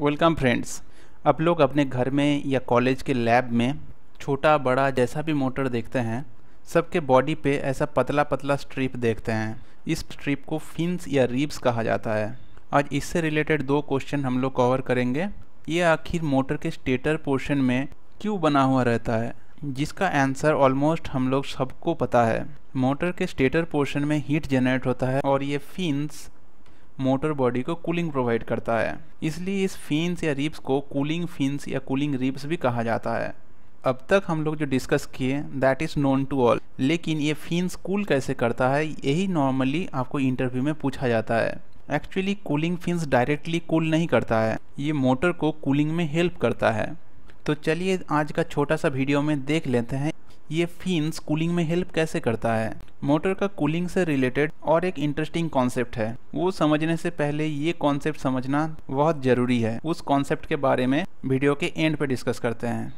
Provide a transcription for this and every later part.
welcome friends आप लोग अपने घर में या कॉलेज के लैब में छोटा बड़ा जैसा भी मोटर देखते हैं सबके बॉडी पे ऐसा पतला पतला स्ट्रिप देखते हैं इस स्ट्रिप को फिन्स या रिब्स कहा जाता है आज इससे रिलेटेड दो क्वेश्चन हम लोग कवर करेंगे ये आखिर मोटर के स्टेटर पोर्शन में क्यों बना हुआ रहता है जिसका आंसर ऑलमोस्ट हम लोग सबको पता है मोटर के स्टेटर पोर्शन में हीट जनरेट होता है और ये फिन्स मोटर बॉडी को कूलिंग प्रोवाइड करता है इसलिए इस फिन्स या रिप्स को कूलिंग फिन्स या कूलिंग रिप्स भी कहा जाता है अब तक हम लोग जो डिस्कस किए that is known to all लेकिन ये फिन्स कूल कैसे करता है यही नॉर्मली आपको इंटरव्यू में पूछा जाता है actually cooling fins directly cool नहीं करता है ये मोटर को कूलिंग में हेल्प करता है तो चलिए आज का छोटा सा वीडियो में देख लेते हैं ये फिन्स कूलिंग में हेल्प कैसे करता है मोटर का कूलिंग से रिलेटेड और एक इंटरेस्टिंग कॉन्सेप्ट है वो समझने से पहले ये कॉन्सेप्ट समझना बहुत ज़रूरी है उस कॉन्सेप्ट के बारे में वीडियो के एंड पे डिस्कस करते हैं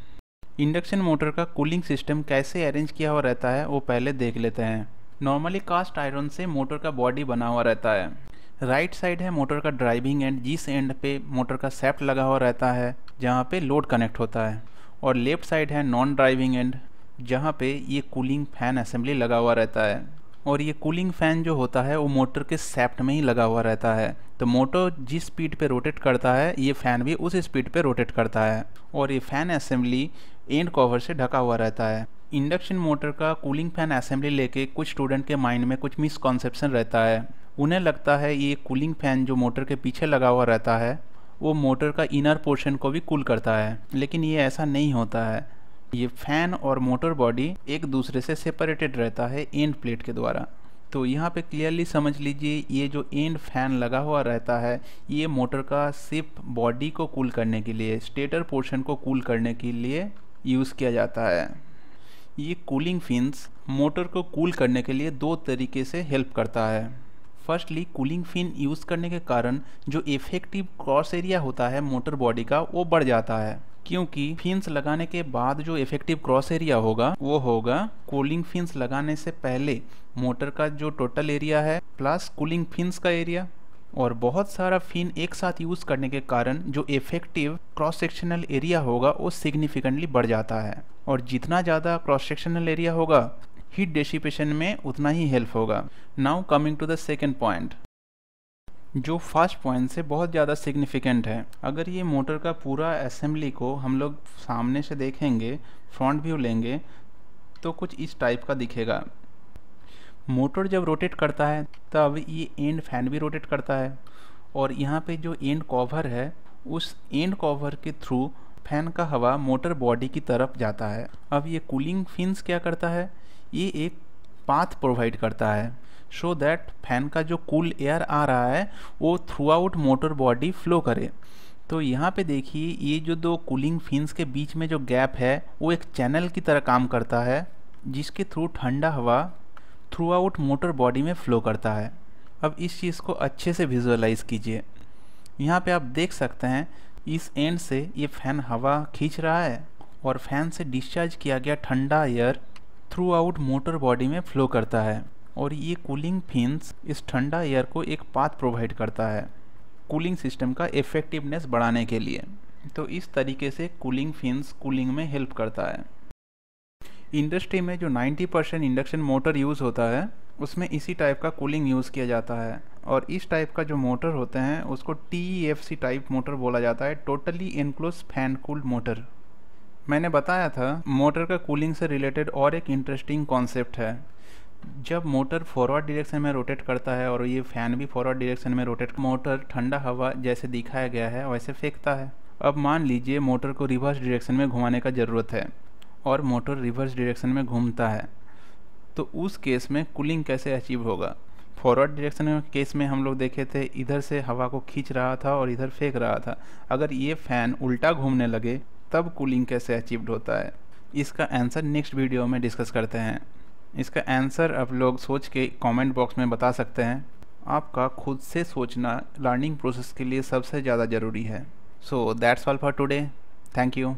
इंडक्शन मोटर का कूलिंग सिस्टम कैसे अरेंज किया हुआ रहता है वो पहले देख लेते हैं नॉर्मली कास्ट आयरन से मोटर का बॉडी बना हुआ रहता है राइट साइड है मोटर का ड्राइविंग एंड जिस एंड पे मोटर का सेफ्ट लगा हुआ रहता है जहाँ पे लोड कनेक्ट होता है और लेफ्ट साइड है नॉन ड्राइविंग एंड जहाँ पे ये कूलिंग फ़ैन असेंबली लगा हुआ रहता है और ये कूलिंग फ़ैन जो होता है वो मोटर के सेप्ट में ही लगा हुआ रहता है तो मोटर जिस स्पीड पे रोटेट करता है ये फ़ैन भी उस स्पीड पे रोटेट करता है और ये फ़ैन असेंबली एंड कवर से ढका हुआ रहता है इंडक्शन मोटर का कूलिंग फ़ैन असेंबली लेके कुछ स्टूडेंट के माइंड में कुछ मिसकॉन्सेप्शन रहता है उन्हें लगता है ये कूलिंग फ़ैन जो मोटर के पीछे लगा हुआ रहता है वो मोटर का इनर पोर्शन को भी कूल करता है लेकिन ये ऐसा नहीं होता है ये फैन और मोटर बॉडी एक दूसरे से सेपरेटेड रहता है एंड प्लेट के द्वारा तो यहाँ पे क्लियरली समझ लीजिए ये जो एंड फैन लगा हुआ रहता है ये मोटर का सिर्फ बॉडी को कूल करने के लिए स्टेटर पोर्शन को कूल करने के लिए यूज़ किया जाता है ये कूलिंग फिन्स मोटर को कूल करने के लिए दो तरीके से हेल्प करता है फर्स्टली कूलिंग फिन यूज़ करने के कारण जो इफेक्टिव क्रॉस एरिया होता है मोटर बॉडी का वो बढ़ जाता है क्योंकि फिंस लगाने के बाद जो इफेक्टिव क्रॉस एरिया होगा वो होगा कूलिंग फिंस लगाने से पहले मोटर का जो टोटल एरिया है प्लस कूलिंग फिंस का एरिया और बहुत सारा फिन एक साथ यूज़ करने के कारण जो इफेक्टिव क्रॉस सेक्शनल एरिया होगा वो सिग्निफिकेंटली बढ़ जाता है और जितना ज़्यादा क्रॉस सेक्शनल एरिया होगा हीट डेसिपेशन में उतना ही हेल्प होगा now coming to the second point जो फास्ट पॉइंट से बहुत ज़्यादा सिग्निफिकेंट है अगर ये मोटर का पूरा असेंबली को हम लोग सामने से देखेंगे फ्रंट व्यू लेंगे तो कुछ इस टाइप का दिखेगा मोटर जब रोटेट करता है तब ये एंड फैन भी रोटेट करता है और यहाँ पे जो एंड कवर है उस एंड कवर के थ्रू फैन का हवा मोटर बॉडी की तरफ जाता है अब ये कूलिंग फिन्स क्या करता है ये एक पाथ प्रोवाइड करता है शो दैट फैन का जो कूल एयर आ रहा है वो throughout motor body flow करे तो यहाँ पे देखिए ये जो दो कूलिंग फिन्स के बीच में जो गैप है वो एक चैनल की तरह काम करता है जिसके थ्रू ठंडा हवा थ्रू आउट मोटर बॉडी में फ्लो करता है अब इस चीज़ को अच्छे से विजुअलाइज कीजिए यहाँ पे आप देख सकते हैं इस एंड से ये फ़ैन हवा खींच रहा है और फैन से डिस्चार्ज किया गया ठंडा air throughout motor body में फ्लो करता है और ये कूलिंग फिन्स इस ठंडा एयर को एक पाथ प्रोवाइड करता है कूलिंग सिस्टम का इफेक्टिवनेस बढ़ाने के लिए तो इस तरीके से कूलिंग फिन्स कूलिंग में हेल्प करता है इंडस्ट्री में जो 90 परसेंट इंडक्शन मोटर यूज़ होता है उसमें इसी टाइप का कूलिंग यूज़ किया जाता है और इस टाइप का जो मोटर होते हैं उसको टी टाइप मोटर बोला जाता है totally enclose fan cooled motor मैंने बताया था मोटर का कूलिंग से रिलेटेड और एक इंटरेस्टिंग कॉन्सेप्ट है जब मोटर फॉरवर्ड डायरेक्शन में रोटेट करता है और ये फैन भी फॉरवर्ड डायरेक्शन में रोटेट मोटर ठंडा हवा जैसे दिखाया गया है वैसे फेंकता है अब मान लीजिए मोटर को रिवर्स डायरेक्शन में घुमाने का ज़रूरत है और मोटर रिवर्स डायरेक्शन में घूमता है तो उस केस में कूलिंग कैसे अचीव होगा फॉरवर्ड डायरेक्शन केस में हम लोग देखे थे इधर से हवा को खींच रहा था और इधर फेंक रहा था अगर ये फ़ैन उल्टा घूमने लगे तब कूलिंग कैसे अचीव्ड होता है इसका आंसर नेक्स्ट वीडियो में डिस्कस करते हैं इसका आंसर आप लोग सोच के कमेंट बॉक्स में बता सकते हैं आपका खुद से सोचना लर्निंग प्रोसेस के लिए सबसे ज़्यादा ज़रूरी है so that's all for today thank you